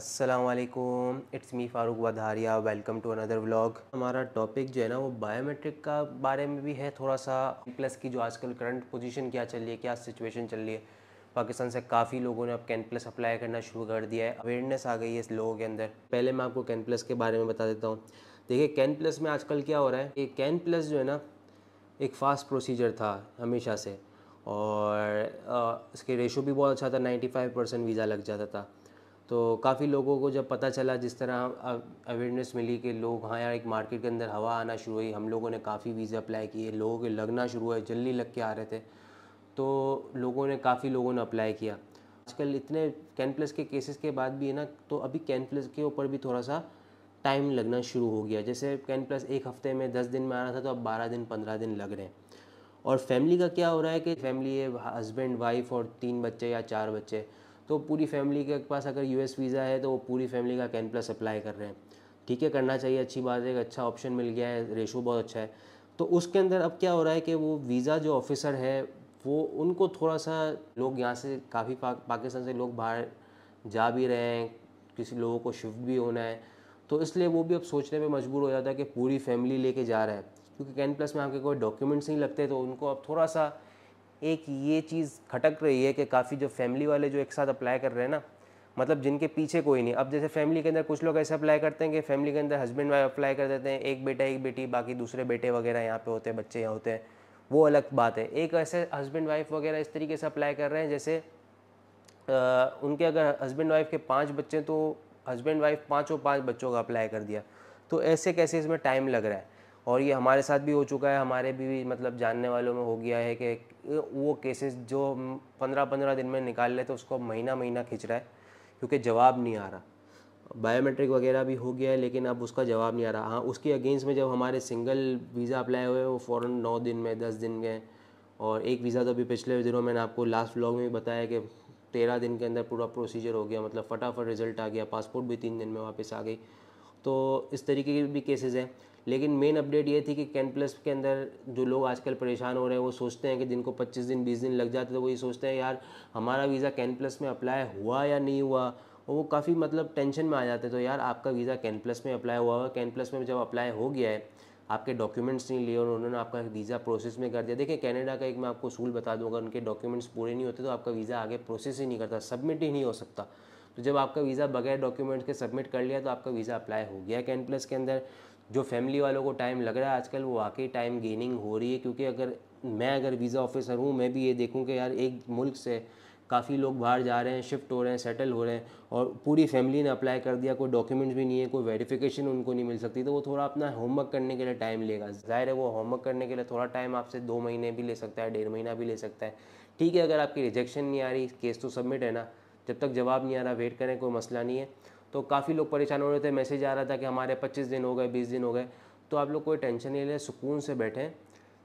असलकुम it's me Farooq Vadhariya welcome to another vlog हमारा topic जो है ना वो बायोमेट्रिक का बारे में भी है थोड़ा सा प्लस की जो आजकल करंट पोजीशन क्या चल रही है क्या सिचुएशन चल रही है पाकिस्तान से काफ़ी लोगों ने अब कैन प्लस अप्लाई करना शुरू कर दिया है अवेयरनेस आ गई है इस लोगों के अंदर पहले मैं आपको कैन प्लस के बारे में बता देता हूँ देखिए कैन प्लस में आजकल क्या हो रहा है कि कैन प्लस जो है ना एक फ़ास्ट प्रोसीजर था हमेशा से और इसके रेशो भी बहुत अच्छा था नाइन्टी परसेंट वीज़ा लग जाता था तो काफ़ी लोगों को जब पता चला जिस तरह अवेयरनेस मिली कि लोग हाँ यार एक मार्केट के अंदर हवा आना शुरू हुई हम लोगों ने काफ़ी वीज़े अप्लाई किए लोगों के लगना शुरू हुए जल्दी लग के आ रहे थे तो लोगों ने काफ़ी लोगों ने अप्लाई किया आजकल इतने कैन प्लस के केसेस के बाद भी है ना तो अभी कैन प्लस के ऊपर भी थोड़ा सा टाइम लगना शुरू हो गया जैसे कैन प्लस एक हफ्ते में दस दिन में आ रहा था तो अब बारह दिन पंद्रह दिन लग रहे हैं और फैमिली का क्या हो रहा है कि फैमिली है हस्बैंड वाइफ और तीन बच्चे या चार बच्चे तो पूरी फैमिली के पास अगर यू वीज़ा है तो वो पूरी फैमिली का कैन प्लस अप्लाई कर रहे हैं ठीक है करना चाहिए अच्छी बात है एक अच्छा ऑप्शन मिल गया है रेशो बहुत अच्छा है तो उसके अंदर अब क्या हो रहा है कि वो वीज़ा जो ऑफिसर है वो उनको थोड़ा सा लोग यहाँ से काफ़ी पा, पाकिस्तान से लोग बाहर जा भी रहे हैं किसी लोगों को शिफ्ट भी होना है तो इसलिए वो भी अब सोचने में मजबूर हो जाता है कि पूरी फैमिली लेके जा रहा है क्योंकि कैन प्लस में आपके कोई डॉक्यूमेंट्स नहीं लगते तो उनको अब थोड़ा सा एक ये चीज़ खटक रही है कि काफ़ी जो फैमिली वाले जो एक साथ अप्लाई कर रहे हैं ना मतलब जिनके पीछे कोई नहीं अब जैसे फैमिली के अंदर कुछ लोग ऐसे अप्लाई करते हैं कि फैमिली के अंदर हस्बैंड वाइफ अप्लाई कर देते हैं एक बेटा एक बेटी बाकी दूसरे बेटे वगैरह यहाँ पे होते हैं बच्चे यहाँ होते हैं वो अलग बात है एक ऐसे हस्बैंड वाइफ वगैरह इस तरीके से अप्लाई कर रहे हैं जैसे आ, उनके अगर हस्बैंड वाइफ के पाँच बच्चे तो हस्बैंड वाइफ पाँचों पाँच बच्चों का अप्लाई कर दिया तो ऐसे कैसे इसमें टाइम लग रहा है और ये हमारे साथ भी हो चुका है हमारे भी मतलब जानने वालों में हो गया है कि वो केसेस जो पंद्रह पंद्रह दिन में निकाल लेते उसको महीना महीना खिंच रहा है क्योंकि जवाब नहीं आ रहा बायोमेट्रिक वगैरह भी हो गया है लेकिन अब उसका जवाब नहीं आ रहा हाँ उसके अगेंस्ट में जब हमारे सिंगल वीज़ा अप्लाई हुए वो फ़ौर नौ दिन में दस दिन गए और एक वीज़ा तो अभी पिछले दिनों मैंने आपको लास्ट व्लॉग में भी बताया कि तेरह दिन के अंदर पूरा प्रोसीजर हो गया मतलब फटाफट रिजल्ट आ गया पासपोर्ट भी तीन दिन में वापस आ गई तो इस तरीके के भी केसेस हैं लेकिन मेन अपडेट ये थी कि कैन प्लस के अंदर जो लोग आजकल परेशान हो रहे हैं वो सोचते हैं कि जिनको 25 दिन 20 दिन लग जाते तो वो ये सोचते हैं यार हमारा वीज़ा कैन प्लस में अप्लाई हुआ या नहीं हुआ और वो काफ़ी मतलब टेंशन में आ जाते तो यार आपका वीज़ा कैन प्लस में अप्लाई हुआ हुआ कैन प्लस में जब अप्लाई हो गया है आपके डॉक्यूमेंट्स नहीं लिए और उन्होंने आपका वीज़ा प्रोसेस में कर दिया देखिए कनाडा का एक मैं आपको सूल बता दूँ अगर उनके डॉक्यूमेंट्स पूरे नहीं होते तो आपका वीज़ा आगे प्रोसेस ही नहीं करता सबमिट ही नहीं हो सकता तो जब आपका वीज़ा बगैर डॉक्यूमेंट्स के सबमिट कर लिया तो आपका वीज़ा अप्लाई हो गया कैन प्लस के अंदर जो फैमिली वालों को टाइम लग रहा है आजकल वो वाकई टाइम गेनिंग हो रही है क्योंकि अगर मैं अगर वीज़ा ऑफिसर हूँ मैं भी ये देखूँ कि यार एक मुल्क से काफ़ी लोग बाहर जा रहे हैं शिफ्ट हो रहे हैं सेटल हो रहे हैं और पूरी फैमिली ने अप्लाई कर दिया कोई डॉक्यूमेंट्स भी नहीं है कोई वेरिफिकेशन उनको नहीं मिल सकती तो वो थोड़ा अपना होमवर्क करने के लिए टाइम लेगा ज़ाहिर है वो होमवर्क करने के लिए थोड़ा टाइम आपसे दो महीने भी ले सकता है डेढ़ महीना भी ले सकता है ठीक है अगर आपकी रिजेक्शन नहीं आ रही केस तो सबमिट है ना जब तक जवाब नहीं आ रहा वेट करें कोई मसला नहीं है तो काफ़ी लोग परेशान हो रहे थे मैसेज आ रहा था कि हमारे पच्चीस दिन हो गए बीस दिन हो गए तो आप लोग कोई टेंशन नहीं ले सुकून से बैठे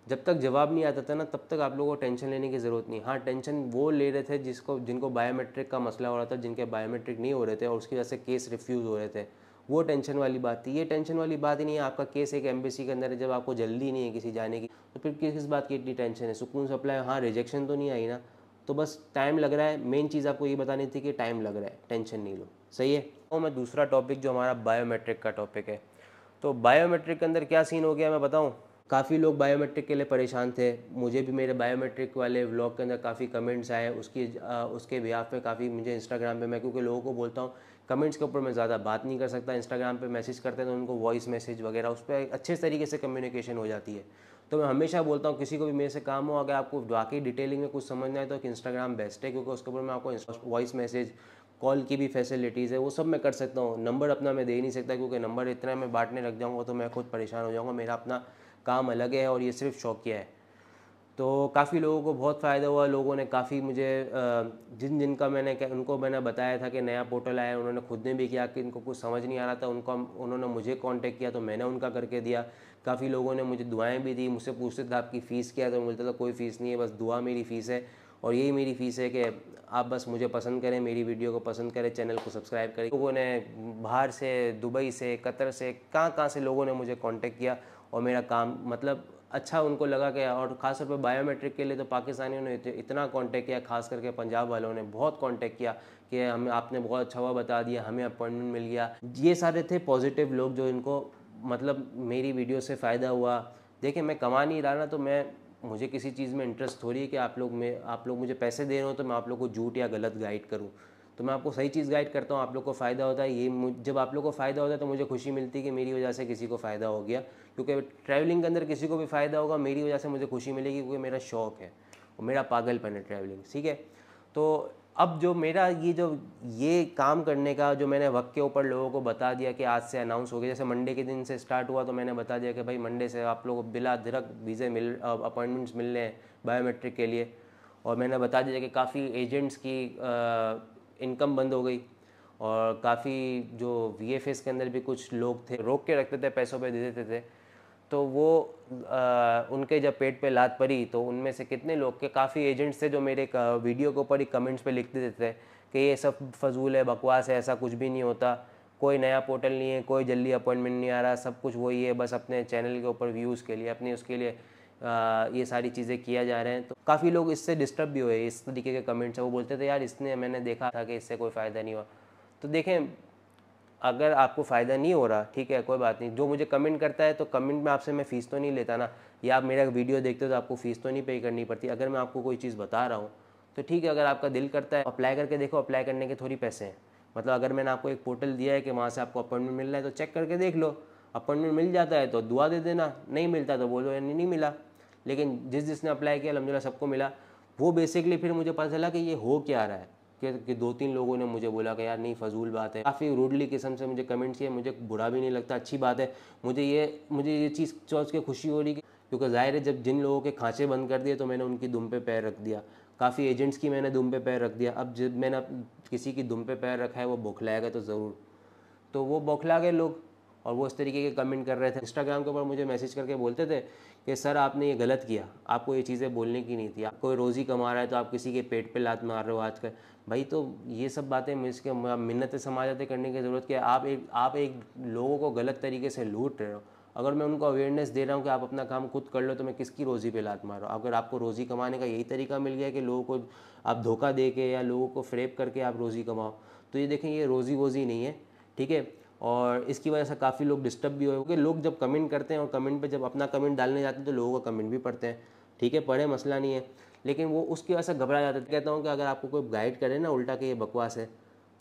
जब तक जवाब नहीं आता था ना तब तक आप लोगों को टेंशन लेने की ज़रूरत नहीं हाँ टेंशन वो ले रहे थे जिसको जिनको बायोमेट्रिक का मसला हो रहा था जिनके बायोमेट्रिक नहीं हो रहे थे और उसकी वजह से केस रिफ्यूज़ हो रहे थे वो टेंशन वाली बात थी ये टेंशन वाली बात ही नहीं है आपका केस एक एम्बेसी के अंदर है जब आपको जल्दी नहीं है किसी जाने की तो फिर किस किस बात की इतनी टेंशन है सुकून सप्लाई हाँ रिजेक्शन तो नहीं आई ना तो बस टाइम लग रहा है मेन चीज़ आपको ये बतानी थी कि टाइम लग रहा है टेंशन नहीं लो सही है और मैं दूसरा टॉपिक जो हमारा बायोमेट्रिक का टॉपिक है तो बायोमेट्रिक के अंदर क्या सीन हो गया मैं बताऊँ काफ़ी लोग बायोमेट्रिक के लिए परेशान थे मुझे भी मेरे बायोमेट्रिक वाले व्लॉग के अंदर काफ़ी कमेंट्स आए उसकी आ, उसके बिहाफ में काफ़ी मुझे इंस्टाग्राम पे मैं क्योंकि लोगों को बोलता हूँ कमेंट्स के ऊपर मैं ज़्यादा बात नहीं कर सकता इंस्टाग्राम पे मैसेज करते हैं तो उनको वॉइस मैसेज वगैरह उस पर अच्छे तरीके से कम्युनिकेशन हो जाती है तो मैं हमेशा बोलता हूँ किसी को भी मेरे से काम हो अगर आपको वाकई डिटेलिंग में कुछ समझना है तो इंस्टाग्राम बेस्ट है क्योंकि उसके ऊपर मैं आपको वॉइस मैसेज कॉल की भी फैसिलिटीज़ है वो सब मैं कर सकता हूँ नंबर अपना मैं दे नहीं सकता क्योंकि नंबर इतना मैं बांटने लग जाऊँगा तो मैं खुद परेशान हो जाऊँगा मेरा अपना काम अलग है और ये सिर्फ शौकिया है तो काफ़ी लोगों को बहुत फ़ायदा हुआ लोगों ने काफ़ी मुझे जिन जिन का मैंने उनको मैंने बताया था कि नया पोर्टल आया उन्होंने खुद ने भी किया कि इनको कुछ समझ नहीं आ रहा था उनका उन्होंने मुझे कांटेक्ट किया तो मैंने उनका करके दिया काफ़ी लोगों ने मुझे दुआएं भी दी मुझसे पूछते थे आपकी फ़ीस क्या है तो बोलता था कोई फ़ीस नहीं है बस दुआ मेरी फ़ीस है और यही मेरी फ़ीस है कि आप बस मुझे पसंद करें मेरी वीडियो को पसंद करें चैनल को सब्सक्राइब करें लोगों ने बाहर से दुबई से कतर से कहाँ कहाँ से लोगों ने मुझे कॉन्टेक्ट किया और मेरा काम मतलब अच्छा उनको लगा कि और ख़ास तौर पर बायोमेट्रिक के लिए तो पाकिस्तानियों ने इतना कांटेक्ट किया खास करके पंजाब वालों ने बहुत कांटेक्ट किया कि हमें आपने बहुत अच्छा हुआ बता दिया हमें अपॉइंटमेंट मिल गया ये सारे थे पॉजिटिव लोग जो इनको मतलब मेरी वीडियो से फ़ायदा हुआ देखिए मैं कमा नहीं रहा ना तो मैं मुझे किसी चीज़ में इंटरेस्ट रही है कि आप लोग में आप लोग मुझे पैसे दे रहे हो तो मैं आप लोग को झूठ या गलत गाइड करूँ तो मैं आपको सही चीज़ गाइड करता हूँ आप लोग को फ़ायदा होता है ये जब आप लोग को फ़ायदा होता है तो मुझे खुशी मिलती है कि मेरी वजह से किसी को फ़ायदा हो गया क्योंकि ट्रैवलिंग के अंदर किसी को भी फ़ायदा होगा मेरी वजह से मुझे खुशी मिलेगी क्योंकि मेरा शौक़ है और मेरा पागलपन है ट्रैवलिंग ठीक है तो अब जो मेरा ये जो ये काम करने का जो मैंने वक्त के ऊपर लोगों को बता दिया कि आज से अनाउंस हो गया जैसे मंडे के दिन से स्टार्ट हुआ तो मैंने बता दिया कि भाई मंडे से आप लोगों को बिला धरक वीज़े मिल अपॉइंटमेंट्स मिल रहे हैं बायोमेट्रिक के लिए और मैंने बता दिया कि काफ़ी एजेंट्स की इनकम बंद हो गई और काफ़ी जो वी के अंदर भी कुछ लोग थे रोक के रखते थे पैसों पर दे देते थे तो वो आ, उनके जब पेट पे लात पड़ी तो उनमें से कितने लोग के काफ़ी एजेंट्स थे जो मेरे वीडियो के ऊपर ही कमेंट्स पे लिखते देते थे कि ये सब फजूल है बकवास है ऐसा कुछ भी नहीं होता कोई नया पोर्टल नहीं है कोई जल्दी अपॉइंटमेंट नहीं आ रहा सब कुछ वही है बस अपने चैनल के ऊपर व्यूज़ के लिए अपने उसके लिए आ, ये सारी चीज़ें किया जा रहे हैं तो काफ़ी लोग इससे डिस्टर्ब भी हुए इस तरीके के कमेंट्स वो बोलते थे यार इसने मैंने देखा था कि इससे कोई फ़ायदा नहीं हुआ तो देखें अगर आपको फ़ायदा नहीं हो रहा ठीक है कोई बात नहीं जो मुझे कमेंट करता है तो कमेंट में आपसे मैं फ़ीस तो नहीं लेता ना या आप मेरा वीडियो देखते हो तो आपको फ़ीस तो नहीं पे करनी पड़ती अगर मैं आपको कोई चीज़ बता रहा हूँ तो ठीक है अगर आपका दिल करता है अप्लाई करके देखो अप्लाई करने के थोड़ी पैसे हैं मतलब अगर मैंने आपको एक पोर्टल दिया है कि वहाँ से आपको अपॉइंटमेंट मिल रहा है तो चेक करके देख लो अपॉइंटमेंट मिल जाता है तो दुआ दे देना नहीं मिलता तो बोलो यानी नहीं मिला लेकिन जिस जिसने अप्लाई किया अलहमदिल्ला सबको मिला वो बेसिकली फिर मुझे पता चला कि ये हो क्या रहा है कि, कि दो तीन लोगों ने मुझे बोला कि यार नहीं फजूल बात है काफ़ी रूडली किस्म से मुझे कमेंट्स किए मुझे बुरा भी नहीं लगता अच्छी बात है मुझे ये मुझे ये चीज़ सोच के खुशी हो रही क्योंकि जाहिर है जब जिन लोगों के खाँचे बंद कर दिए तो मैंने उनकी दुम पे पैर रख दिया काफ़ी एजेंट्स की मैंने दुम पे पैर रख दिया अब जब मैंने किसी की दुम पे पैर रखा है वो बौखलाएगा तो ज़रूर तो वो बौखला गए लोग और वो इस तरीके के कमेंट कर रहे थे इंस्टाग्राम के ऊपर मुझे मैसेज करके बोलते थे कि सर आपने ये गलत किया आपको ये चीज़ें बोलने की नहीं थी आप कोई रोज़ी कमा रहा है तो आप किसी के पेट पे लात मार रहे हो आजकल भाई तो ये सब बातें मुझके मिन्नतें आते करने की ज़रूरत क्या आप एक आप एक लोगों को गलत तरीके से लूट रहे हो अगर मैं उनको अवेयरनेस दे रहा हूँ कि आप अपना काम खुद कर लो तो मैं किसकी रोज़ी पे लात मार रहा हूँ अगर आपको रोज़ी कमाने का यही तरीका मिल गया कि लोगों को आप धोखा दे के या लोगों को फ्रेप करके आप रोज़ी कमाओ तो ये देखें ये रोज़ी वोज़ी नहीं है ठीक है और इसकी वजह से काफ़ी लोग डिस्टर्ब भी हुए क्योंकि लोग जब कमेंट करते हैं और कमेंट पे जब अपना कमेंट डालने जाते हैं तो लोगों का कमेंट भी पढ़ते हैं ठीक है पढ़े मसला नहीं है लेकिन वो उसकी वजह से घबरा जाते हैं कहता हूँ कि अगर आपको कोई गाइड करे ना उल्टा के ये बकवास है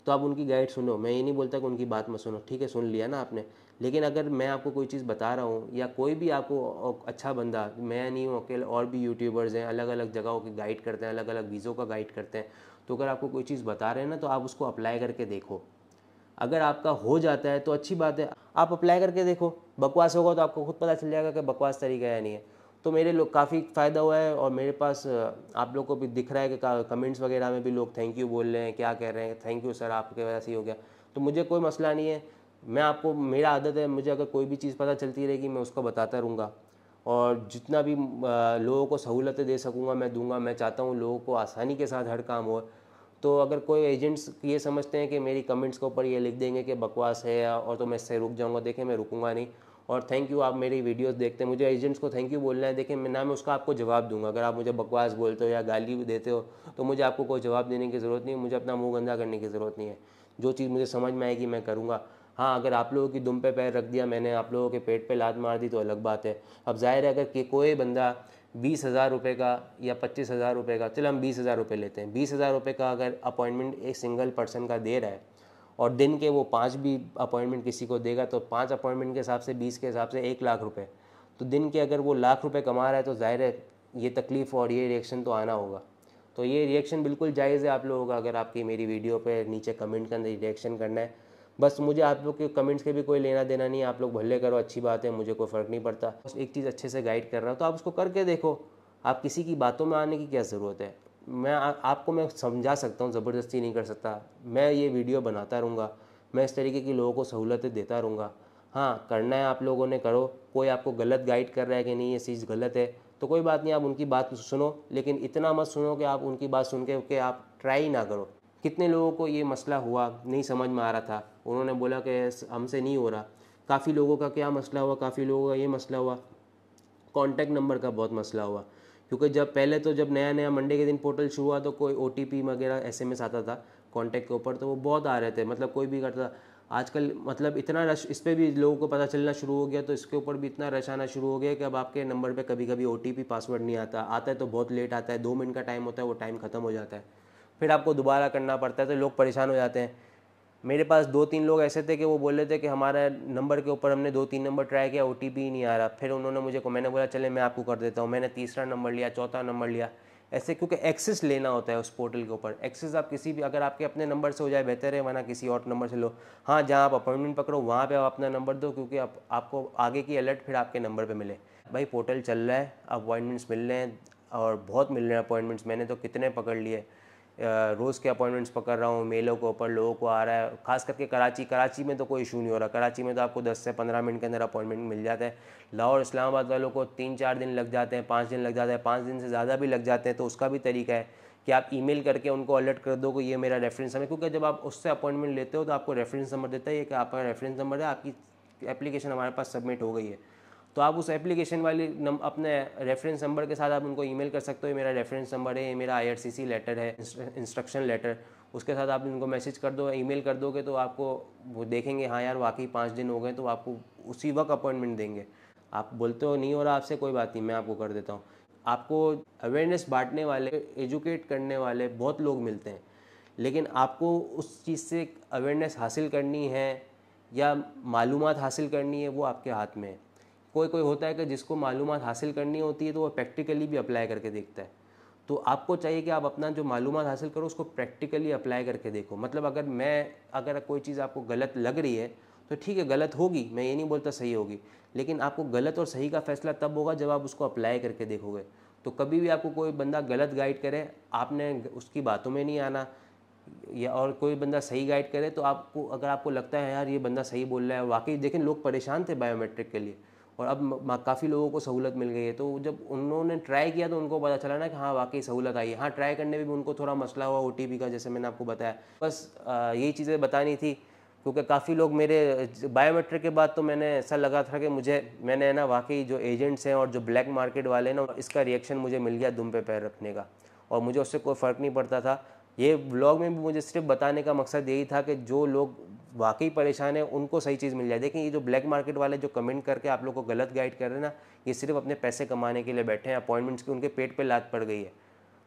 तो आप उनकी गाइड सुनो मैं ये नहीं बोलता कि उनकी बात मत सुनो ठीक है सुन लिया ना आपने लेकिन अगर मैं आपको कोई चीज़ बता रहा हूँ या कोई भी आपको अच्छा बंदा मैं नहीं हूँ अकेले और भी यूट्यूबर्स हैं अलग अलग जगहों की गाइड करते हैं अलग अलग वीज़ों का गाइड करते हैं तो अगर आपको कोई चीज़ बता रहे हैं ना तो आप उसको अप्लाई करके देखो अगर आपका हो जाता है तो अच्छी बात है आप अप्लाई करके देखो बकवास होगा तो आपको खुद पता चल जाएगा कि बकवास तरीका है नहीं है तो मेरे लोग काफ़ी फ़ायदा हुआ है और मेरे पास आप लोग को भी दिख रहा है कि कमेंट्स वगैरह में भी लोग थैंक यू बोल रहे हैं क्या कह रहे हैं थैंक यू सर आपके वजह से हो गया तो मुझे कोई मसला नहीं है मैं आपको मेरा आदत है मुझे अगर कोई भी चीज़ पता चलती रहेगी मैं उसको बताता रहूँगा और जितना भी लोगों को सहूलतें दे सकूँगा मैं दूंगा मैं चाहता हूँ लोगों को आसानी के साथ हर काम हो तो अगर कोई एजेंट्स ये समझते हैं कि मेरी कमेंट्स के ऊपर ये लिख देंगे कि बकवास है और तो मैं इससे रुक जाऊँगा देखें मैं रुकूंगा नहीं और थैंक यू आप मेरी वीडियोस देखते हैं मुझे एजेंट्स को थैंक यू बोलना है देखिए मैं ना मैं उसका आपको जवाब दूंगा अगर आप मुझे बकवास बोलते हो या गाली देते हो तो मुझे आपको कोई जवाब देने की ज़रूरत नहीं है मुझे अपना मुँह गंदा करने की ज़रूरत नहीं है जो चीज़ मुझे समझ में आएगी मैं करूँगा हाँ अगर आप लोगों की दुम पे पैर रख दिया मैंने आप लोगों के पेट पे लात मार दी तो अलग बात है अब जाहिर है अगर कि कोई बंदा बीस हज़ार रुपये का या पच्चीस हज़ार रुपये का चलो हम बीस हज़ार रुपये लेते हैं बीस हज़ार रुपये का अगर अपॉइंटमेंट एक सिंगल पर्सन का दे रहा है और दिन के वो पाँच भी अपॉइंटमेंट किसी को देगा तो पाँच अपॉइंटमेंट के हिसाब से बीस के हिसाब से एक लाख रुपये तो दिन के अगर वो लाख रुपये कमा रहा है तो ज़ाहिर है ये तकलीफ़ और ये रिएक्शन तो आना होगा तो ये रिएक्शन बिल्कुल जायज़ है आप लोगों का अगर आपकी मेरी वीडियो पर नीचे कमेंट के अंदर रिएक्शन करना है बस मुझे आप लोग के कमेंट्स के भी कोई लेना देना नहीं है आप लोग भले करो अच्छी बात है मुझे कोई फ़र्क नहीं पड़ता बस एक चीज़ अच्छे से गाइड कर रहा हूँ तो आप उसको करके देखो आप किसी की बातों में आने की क्या ज़रूरत है मैं आ, आपको मैं समझा सकता हूँ ज़बरदस्ती नहीं कर सकता मैं ये वीडियो बनाता रहूँगा मैं इस तरीके की लोगों को सहूलतें देता रहूँगा हाँ करना है आप लोगों ने करो कोई आपको गलत गाइड कर रहा है कि नहीं ये चीज़ गलत है तो कोई बात नहीं आप उनकी बात सुनो लेकिन इतना मत सुनो कि आप उनकी बात सुन के आप ट्राई ना करो कितने लोगों को ये मसला हुआ नहीं समझ में आ रहा था उन्होंने बोला कि हमसे नहीं हो रहा काफ़ी लोगों का क्या मसला हुआ काफ़ी लोगों का ये मसला हुआ कॉन्टैक्ट नंबर का बहुत मसला हुआ क्योंकि जब पहले तो जब नया नया मंडे के दिन पोर्टल शुरू हुआ तो कोई ओ वगैरह एस आता था कॉन्टैक्ट के ऊपर तो वो बहुत आ रहे थे मतलब कोई भी करता आजकल मतलब इतना रश इस पर भी लोगों को पता चलना शुरू हो गया तो इसके ऊपर भी इतना रश आना शुरू हो गया कि अब आपके नंबर पे कभी कभी ओ पासवर्ड नहीं आता आता है तो बहुत लेट आता है दो मिनट का टाइम होता है वो टाइम ख़त्म हो जाता है फिर आपको दोबारा करना पड़ता है तो लोग परेशान हो जाते हैं मेरे पास दो तीन लोग ऐसे थे कि वो बोल रहे थे कि हमारा नंबर के ऊपर हमने दो तीन नंबर ट्राई किया ओ नहीं आ रहा फिर उन्होंने मुझे को मैंने बोला चले मैं आपको कर देता हूँ मैंने तीसरा नंबर लिया चौथा नंबर लिया ऐसे क्योंकि एक्सेस लेना होता है उस पोर्टल के ऊपर एक्सेस आप किसी भी अगर आपके अपने नंबर से हो जाए बेहतर है वरना किसी और नंबर से लो हाँ जहाँ आप अपॉइंटमेंट पकड़ो वहाँ पर आप अपना नंबर दो क्योंकि आप, आपको आगे की अलर्ट फिर आपके नंबर पर मिले भाई पोर्टल चल रहा है अपॉइंटमेंट्स मिल रहे हैं और बहुत मिल रहे हैं अपॉइंटमेंट्स मैंने तो कितने पकड़ लिए रोज़ के अपॉइंटमेंट्स पकड़ रहा हूँ मेलों के ऊपर लोगों को आ रहा है खास करके कराची कराची में तो कोई इशू नहीं हो रहा कराची में तो आपको 10 से 15 मिनट के अंदर अपॉइंटमेंट मिल जाता है लाहौर इस्लामाबाद वालों को तीन चार दिन लग जाते हैं पाँच दिन लग जाते हैं पाँच दिन से ज़्यादा भी लग जाते हैं तो उसका भी तरीका है कि आप ई करके उनको अलर्ट कर दो ये मेरा रेफरेंस नंबर क्योंकि जब आप उससे अपॉइंटमेंट लेते हो तो आपको रेफरेंस नंबर देता है ये कि आपका रेफरेंस नंबर है आपकी एप्लीकेशन हमारे पास सबमिट हो गई है तो आप उस एप्लीकेशन वाली नम, अपने रेफरेंस नंबर के साथ आप उनको ईमेल कर सकते हो ये मेरा रेफरेंस नंबर है ये मेरा आईआरसीसी लेटर है इंस्ट्रक्शन लेटर उसके साथ आप उनको मैसेज कर दो ईमेल कर दोगे तो आपको वो देखेंगे हाँ यार वाकई पाँच दिन हो गए तो आपको उसी वक्त अपॉइंटमेंट देंगे आप बोलते हो नहीं हो रहा आपसे कोई बात नहीं मैं आपको कर देता हूँ आपको अवेयरनेस बांटने वाले एजुकेट करने वाले बहुत लोग मिलते हैं लेकिन आपको उस चीज़ से अवेयरनेस हासिल करनी है या मालूम हासिल करनी है वो आपके हाथ में है कोई कोई होता है कि जिसको मालूम हासिल करनी होती है तो वो प्रैक्टिकली भी अप्लाई करके देखता है तो आपको चाहिए कि आप अपना जो मालूम हासिल करो उसको प्रैक्टिकली अप्लाई करके देखो मतलब अगर मैं अगर कोई चीज़ आपको गलत लग रही है तो ठीक है गलत होगी मैं ये नहीं बोलता सही होगी लेकिन आपको गलत और सही का फैसला तब होगा जब आप उसको अप्लाई करके देखोगे तो कभी भी आपको कोई बंदा गलत गाइड करे आपने उसकी बातों में नहीं आना या और कोई बंदा सही गाइड करे तो आपको अगर आपको लगता है यार ये बंदा सही बोल रहा है वाकई देखें लोग परेशान थे बायोमेट्रिक के लिए और अब काफ़ी लोगों को सहूलत मिल गई है तो जब उन्होंने ट्राई किया तो उनको पता चला ना कि हाँ वाकई सहूलत आई है हाँ ट्राई करने में भी उनको थोड़ा मसला हुआ ओ का जैसे मैंने आपको बताया बस यही चीज़ें बतानी थी क्योंकि काफ़ी लोग मेरे बायोमेट्रिक के बाद तो मैंने ऐसा लगा था कि मुझे मैंने ना वाकई जो एजेंट्स हैं और जो ब्लैक मार्केट वाले ना इसका रिएक्शन मुझे मिल गया दुम पे पैर रखने का और मुझे उससे कोई फ़र्क नहीं पड़ता था ये ब्लॉग में भी मुझे सिर्फ बताने का मकसद यही था कि जो लोग वाकई परेशान है उनको सही चीज़ मिल जाए देखिए ये जो ब्लैक मार्केट वाले जो कमेंट करके आप लोग को गलत गाइड कर रहे हैं ना ये सिर्फ अपने पैसे कमाने के लिए बैठे हैं अपॉइंटमेंट्स की उनके पेट पर पे लात पड़ गई है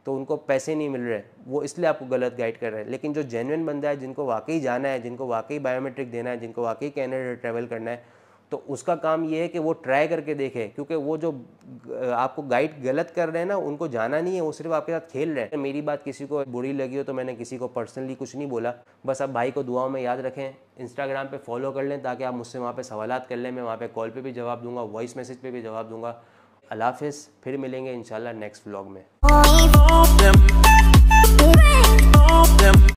तो उनको पैसे नहीं मिल रहे वो इसलिए आपको गलत गाइड कर रहे हैं लेकिन जो जेनुअन बंदा है जिनको वाकई जाना है जिनको वाकई बायोमेट्रिक देना है जिनको वाकई कैनेडा ट्रैवल करना है तो उसका काम ये है कि वो ट्राई करके देखे क्योंकि वो जो आपको गाइड गलत कर रहे हैं ना उनको जाना नहीं है वो सिर्फ आपके साथ खेल रहे हैं मेरी बात किसी को बुरी लगी हो तो मैंने किसी को पर्सनली कुछ नहीं बोला बस आप भाई को दुआओं में याद रखें इंस्टाग्राम पे फॉलो कर लें ताकि आप मुझसे वहाँ पे सवाल कर लें मैं वहाँ पे कॉल पे भी जवाब दूंगा वॉइस मैसेज पे भी जवाब दूंगा अलाफिज फिर मिलेंगे इंशाल्लाह नेक्स्ट व्लॉग में